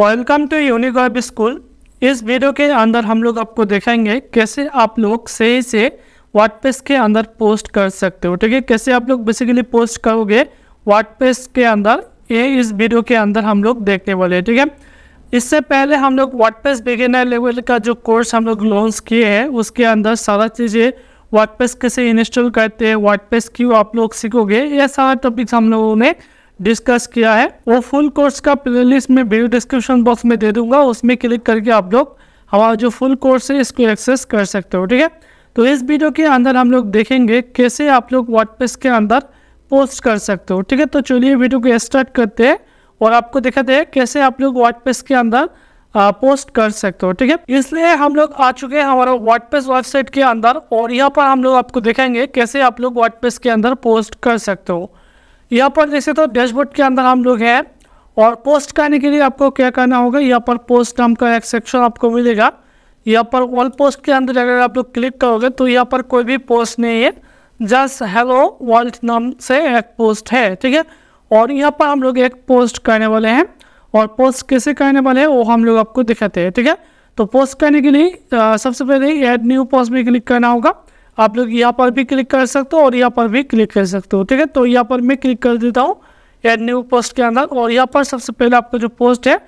welcome to यूनिकॉप school इस video के अंदर हम लोग आपको दिखाएंगे कैसे आप लोग सही से वर्डप्रेस के अंदर पोस्ट कर सकते हो ठीक है कैसे आप लोग बेसिकली पोस्ट करोगे वर्डप्रेस के अंदर ये इस वीडियो के अंदर हम लोग देखने वाले हैं ठीक है इससे पहले हम लोग वर्डप्रेस बिगिनर लेवल का जो कोर्स हम लोग लॉन्च किए हैं उसके अंदर सारा चीज़ें वर्डप्रेस कैसे इंस्टॉल करते हैं वर्डप्रेस क्यों आप लोग सीखोगे यह सारा टॉपिक्स हम लोगों ने डिस्कस किया है वो फुल कोर्स का प्लेलिस्ट मैं वीडियो डिस्क्रिप्शन बॉक्स में दे दूंगा उसमें क्लिक करके आप लोग हमारा जो फुल कोर्स है इसको एक्सेस कर सकते हो ठीक है तो इस वीडियो के अंदर हम लोग देखेंगे कैसे आप लोग व्हाट्सएप के अंदर पोस्ट कर सकते हो ठीक है तो चलिए वीडियो को स्टार्ट करते हैं और आपको दिखाते हैं कैसे आप लोग व्हाट्सएप के अंदर पोस्ट कर सकते हो ठीक है इसलिए हम लोग आ चुके हैं हमारा व्हाट्सएप वेबसाइट के अंदर और यहाँ पर हम लोग आपको दिखाएंगे कैसे आप लोग व्हाट्सएप के अंदर पोस्ट कर सकते हो यहाँ पर जैसे तो डैशबोर्ड के अंदर हम लोग हैं और पोस्ट करने के लिए आपको क्या करना होगा यहाँ पर पोस्ट नाम का एक सेक्शन आपको मिलेगा यहाँ पर ऑल पोस्ट के अंदर अगर आप लोग क्लिक करोगे तो यहाँ पर कोई भी पोस्ट नहीं है जस्ट हेलो वर्ल्ड नाम से एक पोस्ट है ठीक है और यहाँ पर हम लोग एक पोस्ट करने वाले हैं और पोस्ट कैसे करने वाले हैं वो हम लोग आपको दिखाते हैं ठीक है तो पोस्ट करने के लिए सबसे पहले ऐड न्यू पोस्ट में क्लिक करना होगा आप लोग यहाँ पर भी क्लिक कर सकते हो और यहाँ पर भी क्लिक कर सकते हो ठीक है तो यहाँ पर मैं क्लिक कर देता हूँ एड न्यू पोस्ट के अंदर और यहाँ पर सबसे पहले आपका जो पोस्ट है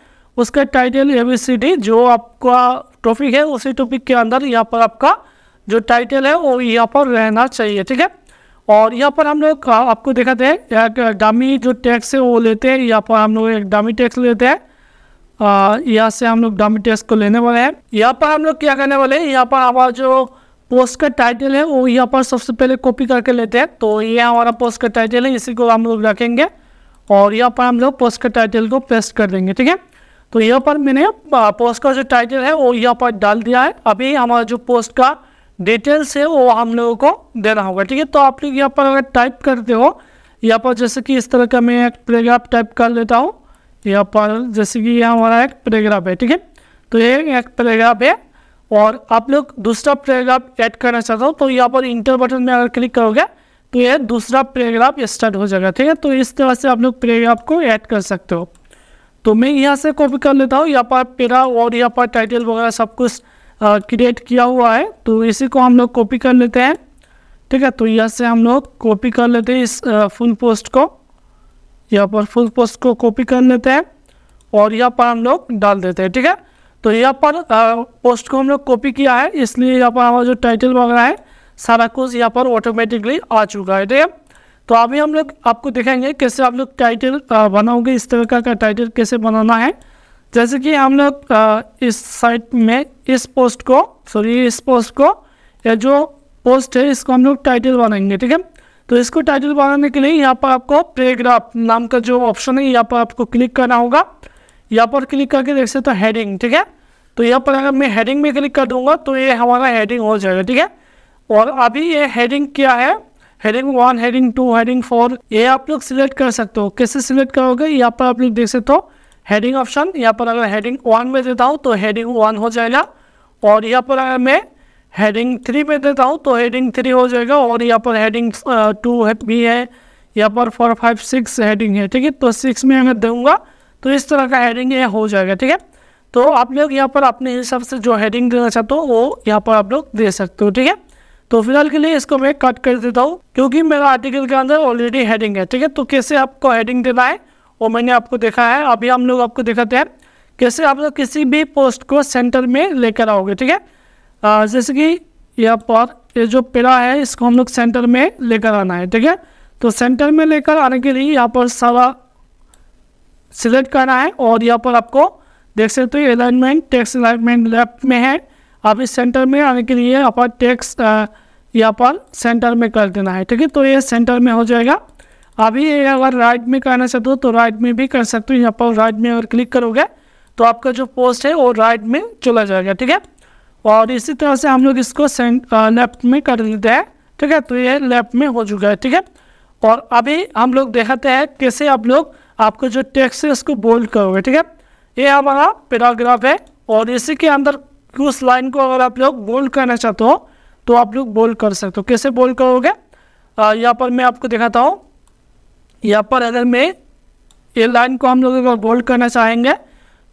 उसका title A B C D जो आपका टॉपिक है उसी टॉपिक के अंदर यहाँ पर आपका जो टाइटल है वो यहाँ पर रहना चाहिए ठीक है और यहाँ पर हम लोग आपको दिखाते हैं एक डामी जो टैक्स है वो लेते हैं यहाँ पर हम लोग एक डामी टैक्स लेते हैं यहाँ से हम लोग डामी टैक्स को लेने वाले हैं यहाँ पर हम लोग क्या करने वाले हैं यहाँ पर हमारा जो पोस्ट का टाइटल है वो यहाँ पर सबसे पहले कॉपी करके लेते हैं तो ये हमारा पोस्ट का टाइटल है इसी को हम लोग रखेंगे और यहाँ पर हम लोग पोस्ट का टाइटल को पेस्ट कर देंगे ठीक है तो यहाँ पर मैंने पोस्ट का जो टाइटल है वो यहाँ पर डाल दिया है अभी हमारा जो पोस्ट का डिटेल्स है वो हम लोगों को देना होगा ठीक है तो आप लोग यहाँ पर अगर टाइप करते हो यहाँ पर जैसे कि इस तरह का मैं एक पैराग्राफ टाइप कर लेता हूँ यहाँ पर जैसे कि यह हमारा एक पैराग्राफ है ठीक है तो ये एक पैराग्राफ है और आप लोग दूसरा पैराग्राफ ऐड करना चाहता हो तो यहाँ पर इंटर बटन में अगर क्लिक करोगे तो यह दूसरा पैराग्राफ स्टार्ट हो जाएगा ठीक है तो इस तरह से आप लोग पैराग्राफ को ऐड कर सकते हो तो मैं यहाँ से कॉपी कर लेता हूँ यहाँ पर पेरा और यहाँ पर टाइटल वगैरह सब कुछ क्रिएट किया हुआ है तो इसी को हम लोग कॉपी कर लेते हैं ठीक है तो यहाँ से हम लोग कॉपी कर लेते हैं इस फुल पोस्ट को यहाँ पर फुल पोस्ट को कॉपी कर लेते हैं और यहाँ पर हम लोग डाल देते हैं ठीक है तो यहाँ पर पोस्ट को हम लोग कॉपी किया है इसलिए यहाँ पर हमारा जो टाइटल वगैरह है सारा कुछ यहाँ पर ऑटोमेटिकली आ चुका है ठीक है तो अभी हम लोग आपको दिखाएंगे कैसे आप लोग टाइटल बनाओगे इस तरह का टाइटल कैसे बनाना है जैसे कि हम लोग इस साइट में इस पोस्ट को सॉरी इस पोस्ट को या जो पोस्ट है इसको हम लोग टाइटल बनाएंगे ठीक है तो इसको टाइटल बनाने के लिए यहाँ पर आपको पैराग्राफ नाम का जो ऑप्शन है यहाँ पर आपको क्लिक करना होगा यहाँ पर क्लिक करके देख सकते तो हेडिंग ठीक है तो यहाँ पर अगर मैं हेडिंग में क्लिक कर दूंगा तो ये हमारा हेडिंग हो जाएगा ठीक है और अभी ये हेडिंग क्या है heading one heading two heading four ये आप लोग सिलेक्ट कर सकते हो कैसे सिलेक्ट करोगे यहाँ पर आप लोग देख सकते हो हेडिंग ऑप्शन यहाँ पर अगर हेडिंग वन में देता हूँ तो हेडिंग वन हो जाएगा और यहाँ पर अगर मैं हेडिंग थ्री में देता हूँ तो हेडिंग थ्री हो जाएगा और यहाँ पर uh, हेडिंग टू भी है यहाँ पर फोर फाइव सिक्स हेडिंग है ठीक है तो सिक्स में अगर दूंगा तो इस तरह का हेडिंग ये हो जाएगा ठीक है तो आप लोग यहाँ पर अपने हिसाब से जो हेडिंग देना चाहते हो वो यहाँ पर आप लोग दे सकते हो ठीक है तो फिलहाल के लिए इसको मैं कट कर देता हूँ क्योंकि मेरा आर्टिकल के अंदर ऑलरेडी हेडिंग है ठीक है तो कैसे आपको हेडिंग देना है वो मैंने आपको देखा है अभी हम लोग आपको दिखाते हैं कैसे आप लोग किसी भी पोस्ट को सेंटर में लेकर आओगे ठीक है जैसे कि यहाँ पर ये जो पेड़ा है इसको हम लोग सेंटर में लेकर आना है ठीक है तो सेंटर में लेकर आने के लिए यहाँ पर सारा सिलेक्ट करना है और यहाँ पर आपको देख सकते हो अलाइनमेंट टेक्स अलाइनमेंट लेफ्ट में है आप इस सेंटर में आने के लिए आप टेक्स यहाँ पर सेंटर में कर देना है ठीक है तो ये सेंटर में हो जाएगा अभी अगर राइट में करना चाहते हो तो राइट में भी कर सकते हो यहाँ पर राइट में अगर क्लिक करोगे तो आपका जो पोस्ट है वो राइट में चला जाएगा ठीक है और इसी तरह से हम लोग इसको लेफ्ट में कर देते हैं ठीक है तो ये लेफ्ट में हो चुका है ठीक है और अभी हम लोग देखते हैं कैसे आप लोग आपको जो टैक्स है उसको बोल्ड करोगे ठीक है ये हमारा पैराग्राफ है और इसी के अंदर उस लाइन को अगर आप लोग बोल्ड करना चाहते हो तो आप लोग बोल्ड कर सकते हो कैसे बोल्ड करोगे यहाँ पर मैं आपको दिखाता हूँ यहाँ पर अगर मैं ये लाइन को हम लोग अगर बोल्ड करना चाहेंगे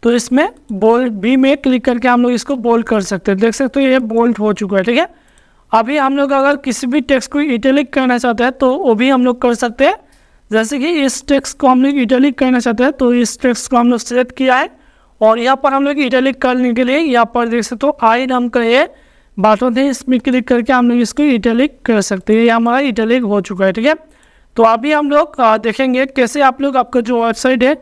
तो इसमें बोल्ड बी में क्लिक करके हम लोग इसको बोल्ड कर सकते हैं देख सकते हो ये बोल्ड हो चुका है ठीक है अभी हम लोग अगर किसी भी टेक्स्ट को इटेलिक करना चाहते हैं तो वो भी हम लोग कर सकते हैं जैसे कि इस टेक्स्ट को हम लोग इटैलिक कहना चाहते हैं तो इस टेक्स्ट को हम लोग सिलेक्ट किया है और यहाँ पर हम लोग इटैलिक करने के लिए यहाँ पर देख सकते हो आई नाम का ये बातों थे इसमें क्लिक करके हम लोग इसको इटैलिक कर सकते हैं ये हमारा इटैलिक हो चुका है ठीक है तो अभी हम लोग देखेंगे कैसे आप लोग आपका जो वेबसाइट है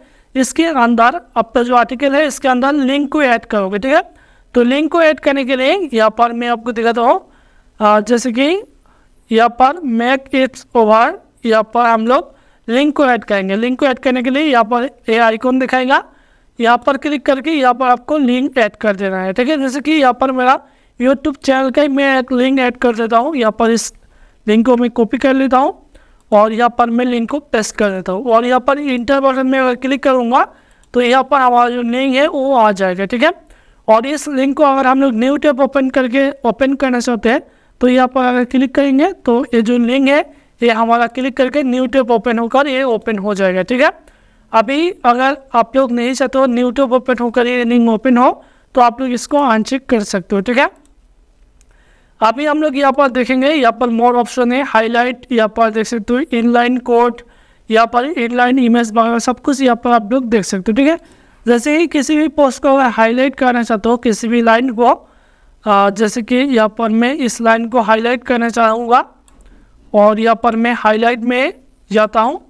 इसके अंदर आपका जो आर्टिकल है इसके अंदर लिंक को ऐड करोगे ठीक है तो लिंक को ऐड करने के लिए यहाँ पर मैं आपको दिखाता हूँ जैसे कि यहाँ पर मैक इट्स ओवर यहाँ पर हम लोग लिंक को ऐड करेंगे लिंक को ऐड करने के लिए यहाँ पर ए आइकॉन दिखाएगा यहाँ पर क्लिक करके यहाँ पर आपको लिंक ऐड कर देना है ठीक है जैसे कि यहाँ पर मेरा यूट्यूब चैनल का ही मैं एक लिंक ऐड कर देता हूँ यहाँ पर इस लिंक को मैं कॉपी कर लेता हूँ और यहाँ पर मैं लिंक को पेस्ट कर देता हूँ और यहाँ पर इंटर बटन में अगर क्लिक करूँगा तो यहाँ पर हमारा जो लिंक है वो आ जाएगा ठीक है और इस लिंक को अगर हम लोग न्यू टैब ओपन करके ओपन करना चाहते हैं तो यहाँ पर अगर क्लिक करेंगे तो ये जो लिंक है ये हमारा क्लिक करके न्यू ओपन होकर ये ओपन हो जाएगा ठीक है अभी अगर आप लोग नहीं चाहते हो न्यू ओपन होकर ये लिंक ओपन हो तो आप लोग इसको अनचेक कर सकते हो ठीक है अभी हम लोग यहाँ पर देखेंगे यहाँ पर मोर ऑप्शन है हाईलाइट यहाँ पर देख सकते हो इनलाइन कोड यहाँ पर इनलाइन इमेज वगैरह सब कुछ यहाँ पर आप लोग देख सकते हो ठीक है जैसे ही किसी भी पोस्ट को अगर हाईलाइट करना चाहते हो किसी भी लाइन को जैसे कि यहाँ पर मैं इस लाइन को हाईलाइट करना चाहूँगा और यहाँ पर मैं हाईलाइट में जाता हूँ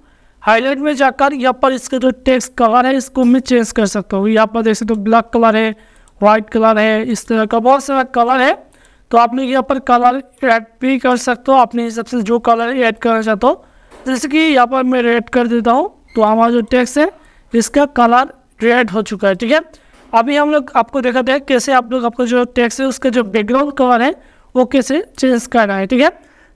हाईलाइट में जाकर यहाँ पर इसका जो टेक्स्ट कलर है इसको मैं चेंज कर सकता हूँ यहाँ पर देख सकते हो ब्लैक कलर है वाइट कलर है इस तरह का बहुत सारा कलर है तो आप लोग यहाँ पर कलर ऐड भी कर सकते हो अपने हिसाब से जो कलर ऐड करना चाहते हो जैसे कि यहाँ पर मैं रेड कर देता हूँ तो हमारा जो टेक्स है इसका कलर रेड हो चुका है ठीक है अभी हम लोग आपको देखा था कैसे आप लोग आपका जो टेक्स है उसका जो बैकग्राउंड कलर है वो कैसे चेंज करना है ठीक है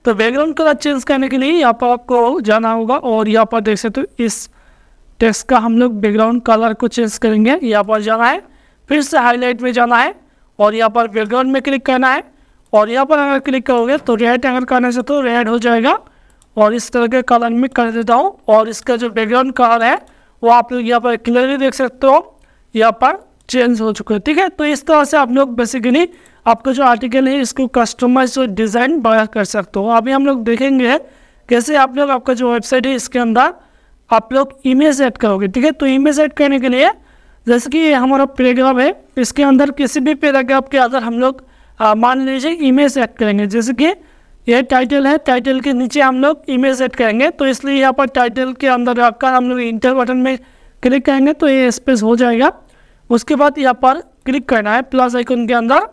तो बैकग्राउंड कलर चेंज करने के लिए यहाँ पर आपको जाना होगा और यहाँ पर देख सकते हो इस टेक्स्ट का हम लोग बैकग्राउंड कलर को चेंज करेंगे यहाँ पर जाना है फिर से हाईलाइट में जाना है और यहाँ पर बैकग्राउंड में क्लिक करना है और यहाँ पर अगर क्लिक करोगे तो रेड अगर करने से तो रेड हो जाएगा और इस तरह के कलर में कर देता हूँ और इसका जो बैकग्राउंड कलर है वो आप लोग यहाँ पर क्लियरली देख सकते हो यहाँ पर चेंज हो चुके हैं ठीक है तो इस तरह से आप लोग बेसिकली आपका जो आर्टिकल है इसको कस्टमाइज और डिज़ाइन बड़ा कर सकते हो अभी हम लोग देखेंगे कैसे आप लोग आपका जो वेबसाइट है इसके अंदर आप लोग इमेज ऐड करोगे ठीक है तो इमेज ऐड करने के लिए जैसे कि हमारा पैराग्राफ है इसके अंदर किसी भी पैराग्राफ के अंदर हम लोग मान लीजिए इमेज ऐड करेंगे जैसे कि यह टाइटल है टाइटल के नीचे हम लोग इमेज ऐड करेंगे तो इसलिए यहाँ पर टाइटल के अंदर आपका हम लोग इंटर बटन में क्लिक करेंगे तो ये स्पेस हो जाएगा उसके बाद यहाँ पर क्लिक करना है प्लस आइकन के अंदर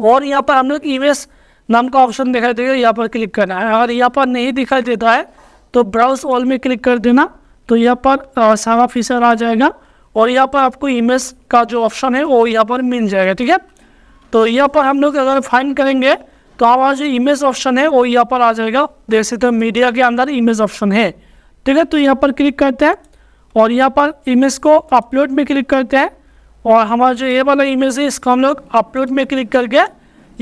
और यहाँ पर हम लोग इमेज नाम का ऑप्शन दिखाई देगा यहाँ पर क्लिक करना है अगर यहाँ पर नहीं दिखाई देता है तो ब्राउज ऑल में क्लिक कर देना तो यहाँ पर सारा फीचर आ जाएगा और यहाँ पर आपको इमेज e का जो ऑप्शन है वो यहाँ पर मिल जाएगा ठीक है तो यहाँ पर हम लोग अगर फाइन करेंगे तो हमारा जो इमेज e ऑप्शन है वो यहाँ पर आ जाएगा देख सकते हो मीडिया के अंदर इमेज e ऑप्शन है ठीक है तो यहाँ पर क्लिक करते हैं और यहाँ पर इमेज को अपलोड में क्लिक करते हैं और हमारा जो ये वाला इमेज है इसको हम लोग अपलोड में क्लिक करके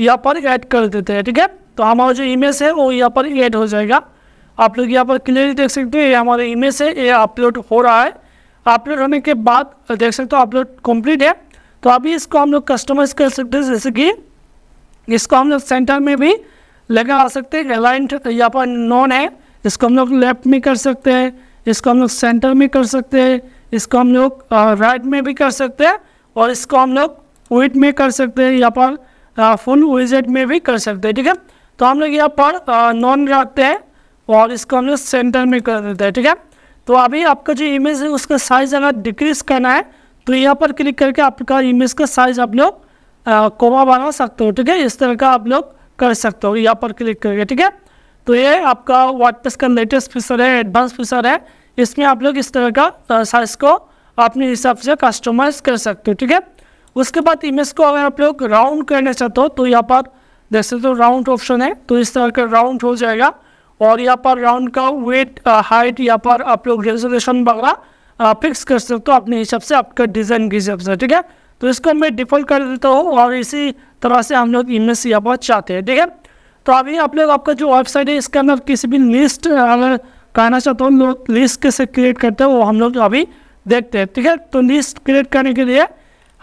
यहाँ पर ऐड कर देते हैं ठीक है तो हमारा जो इमेज है वो यहाँ पर ऐड हो जाएगा आप लोग यहाँ पर क्लियरली देख सकते हो ये हमारा इमेज है ये अपलोड हो रहा है अपलोड होने के बाद देख सकते हो अपलोड कंप्लीट है तो अभी इसको हम लोग कस्टमाइज़ कर सकते हैं जैसे कि इसको हम लोग सेंटर में भी लगा सकते हैं अलाइंट यहाँ पर नॉन है इसको हम लोग लेफ्ट में कर सकते हैं इसको हम लोग सेंटर में कर सकते हैं इसको हम लोग राइट में भी कर सकते हैं और इसको हम लोग वेट में कर सकते हैं यहाँ पर फुल विजेट में भी कर सकते हैं ठीक है तो हम लोग यहाँ पर नॉन रखते हैं और इसको हम लोग सेंटर में कर देते हैं ठीक है तो अभी आपका जो इमेज है उसका साइज़ अगर डिक्रीज करना है तो यहाँ पर क्लिक करके आपका इमेज का साइज़ आप लोग कोमा बना सकते हो ठीक है इस तरह का आप लोग कर सकते हो यहाँ पर क्लिक करके ठीक है तो ये आपका वर्डप्रेस का लेटेस्ट फीचर है एडवांस फीचर है इसमें आप लोग इस तरह का साइज़ को अपने हिसाब से कस्टमाइज कर सकते हो ठीक है उसके बाद इमेज को अगर आप लोग राउंड करना चाहते हो तो यहाँ पर देख सकते हो राउंड ऑप्शन है तो इस तरह का राउंड हो जाएगा और यहाँ पर राउंड का वेट हाइट uh, यहाँ पर आप लोग रेजोल्यूशन वगैरह फिक्स कर सकते हो अपने हिसाब से आपका डिज़ाइन के हिसाब से ठीक है तो इसको मैं डिफॉल्ट कर देता हूँ और इसी तरह से हम लोग इमेज यहाँ पर चाहते हैं ठीक है तो अभी आप लोग आपका जो वेबसाइट है इसके अंदर किसी भी लिस्ट uh, अगर कहना चाहते हो लोग लिस्ट कैसे क्रिएट करते हैं वो हम लोग अभी देखते हैं ठीक है तो लिस्ट क्रिएट करने के लिए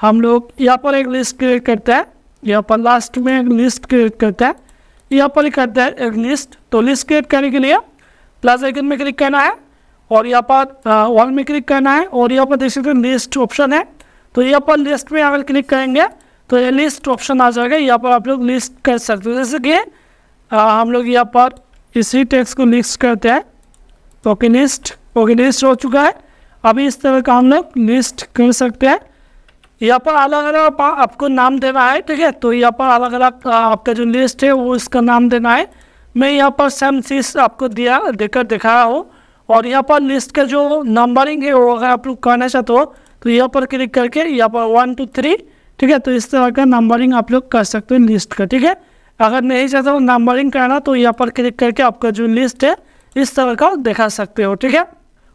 हम लोग यहाँ पर एक लिस्ट क्रिएट करते हैं यहाँ पर लास्ट में एक लिस्ट क्रिएट करते हैं यहाँ पर करते हैं एक लिस्ट तो लिस्ट क्रिएट करने के लिए प्लस आइकन में क्लिक करना है और यहाँ पर वॉल में क्लिक करना है और यहाँ पर देख सकते हैं लिस्ट ऑप्शन है तो यहाँ पर लिस्ट में अगर क्लिक करेंगे तो ये लिस्ट ऑप्शन आ जाएगा यहाँ पर आप लोग लिस्ट कर सकते हो जैसे कि हम लोग यहाँ पर इसी टेक्स्ट को लिस्ट करते हैं तो ओके लिस्ट ओके लिस्ट हो चुका है अब इस तरह का हम लोग लिस्ट कर सकते हैं यहाँ पर अलग अलग आपको नाम देना है ठीक है तो यहाँ पर अलग अलग आपका जो लिस्ट है वो इसका नाम देना है मैं यहाँ पर सेम चीज आपको दिया देकर दिखा रहा हूँ और यहाँ पर लिस्ट का जो नंबरिंग है वो अगर आप लोग करना चाहते हो तो यहाँ पर क्लिक करके यहाँ पर वन टू थ्री ठीक है तो इस तरह का नंबरिंग आप लोग कर सकते हो लिस्ट का ठीक है अगर नहीं चाहते हो नंबरिंग करना तो यहाँ पर क्लिक करके आपका जो लिस्ट है इस तरह का दिखा सकते हो ठीक है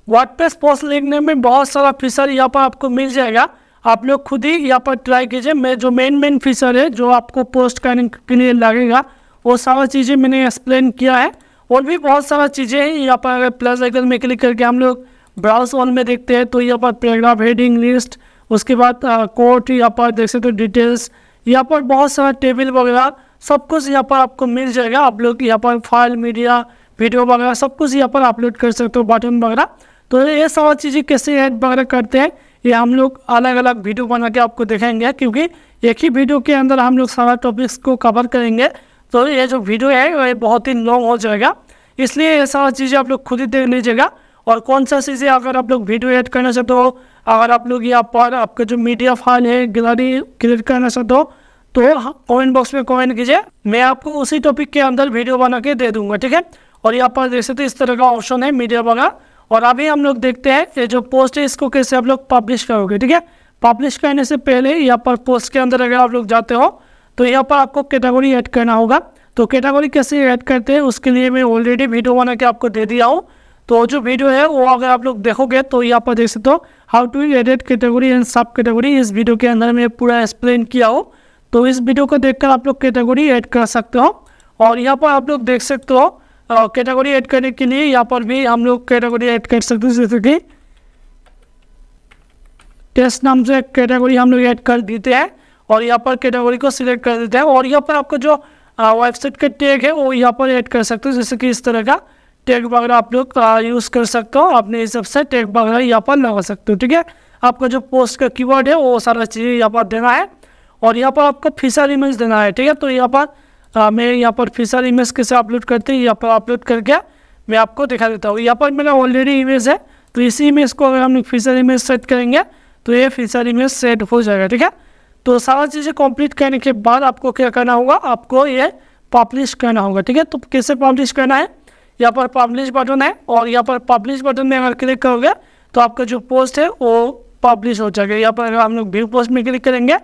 वर्डप्रेस पोस्ट लिखने में बहुत सारा फीचर यहाँ पर आपको मिल जाएगा आप लोग खुद ही यहाँ पर ट्राई कीजिए मैं जो मेन मेन फीचर है जो आपको पोस्ट करने के लिए लगेगा वो सारा चीज़ें मैंने एक्सप्लेन किया है और भी बहुत सारा चीज़ें हैं यहाँ पर अगर प्लस आइकन में क्लिक करके हम लोग ब्राउज ऑल में देखते हैं तो यहाँ पर पैराग्राफ हेडिंग लिस्ट उसके बाद कोर्ट यहाँ पर देख सकते हो डिटेल्स यहाँ पर बहुत सारा टेबल वगैरह सब कुछ यहाँ पर आपको मिल जाएगा आप लोग यहाँ पर फाइल मीडिया वीडियो वगैरह सब कुछ यहाँ पर अपलोड कर सकते हो बटन वगैरह तो ये सारा चीज़ें कैसे ऐड वगैरह करते हैं ये हम लोग अलग अलग वीडियो बना के आपको दिखाएंगे क्योंकि एक ही वीडियो के अंदर हम लोग सारा टॉपिक्स को कवर करेंगे तो ये जो वीडियो है ये बहुत ही लॉन्ग हो जाएगा इसलिए ये सारा चीज़ें आप लोग खुद ही देख लीजिएगा और कौन सा चीज़ें अगर आप लोग वीडियो ऐड करना चाहते हो अगर आप लोग यहाँ पर आपका जो मीडिया फाइल है गैलरी क्रिएट करना चाहते हो तो कमेंट बॉक्स में कमेंट कीजिए मैं आपको उसी टॉपिक के अंदर वीडियो बना के दे दूंगा ठीक है और यहाँ पर देख सकते इस तरह का ऑप्शन है मीडिया बना और अभी हम लोग देखते हैं ये जो पोस्ट है इसको कैसे आप लोग पब्लिश करोगे ठीक है पब्लिश करने से पहले यहाँ पर पोस्ट के अंदर अगर आप लोग जाते हो तो यहाँ पर आपको कैटेगरी ऐड करना होगा तो कैटेगरी कैसे ऐड करते हैं उसके लिए मैं ऑलरेडी वीडियो बना के आपको दे दिया हूँ तो जो वीडियो है वो अगर आप लोग देखोगे तो यहाँ पर देख सकते हो how to edit category and sub category इस वीडियो के अंदर मैं पूरा एक्सप्लेन किया हो तो इस वीडियो को देखकर आप लोग कैटेगरी ऐड कर सकते हो और यहाँ पर आप लोग देख सकते हो कैटेगरी हाँ, ऐड करने के लिए यहाँ पर भी हम लोग कैटेगरी ऐड कर सकते हैं जैसे कि टेस्ट नाम से कैटेगरी हम लोग ऐड कर देते हैं और यहाँ पर कैटेगरी को सिलेक्ट कर देते हैं और यहाँ पर आपका जो वेबसाइट हाँ, का टैग है वो यहाँ पर ऐड कर सकते हो जैसे कि इस तरह का टैग वगैरह आप लोग यूज़ हाँ, कर सकते हो अपने हिसाब से टैग वगैरह यहाँ पर लगा सकते हो ठीक है आपका जो पोस्ट का कीवर्ड है वो सारा चीज़ें यहाँ पर देना है और यहाँ पर आपको फीसर इमेज देना है ठीक है तो यहाँ पर हाँ, मैं यहाँ पर फिसर इमेज कैसे अपलोड करते हैं यहाँ पर अपलोड करके मैं आपको दिखा देता हूँ यहाँ पर मेरा ऑलरेडी इमेज है तो इसी इमेज को अगर हम फीसर इमेज सेट करेंगे तो ये फिसर इमेज सेट हो जाएगा ठीक है तो सारा चीज़ें कंप्लीट करने के बाद आपको क्या करना होगा आपको ये पब्लिश करना होगा ठीक है तो कैसे पब्लिश करना है यहाँ पर पब्लिश बटन है और यहाँ पर पब्लिश बटन में अगर क्लिक करोगे तो आपका जो पोस्ट है वो पब्लिश हो जाएगा यहाँ पर हम लोग व्यू पोस्ट में क्लिक करेंगे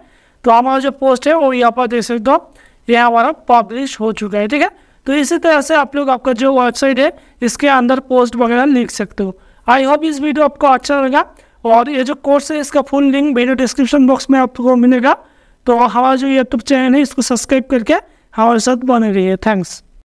तो हमारा जो पोस्ट है वो यहाँ पर देख सकते हो ये हमारा पब्लिश हो चुका है ठीक है तो इसी तरह से आप लोग आपका जो वेबसाइट है इसके अंदर पोस्ट वगैरह लिख सकते हो आई होप इस वीडियो आपको अच्छा लगा और ये जो कोर्स है इसका full link video description box में आपको मिलेगा तो हमारा जो यूट्यूब चैनल है इसको सब्सक्राइब करके हमारे साथ बने रहिए थैंक्स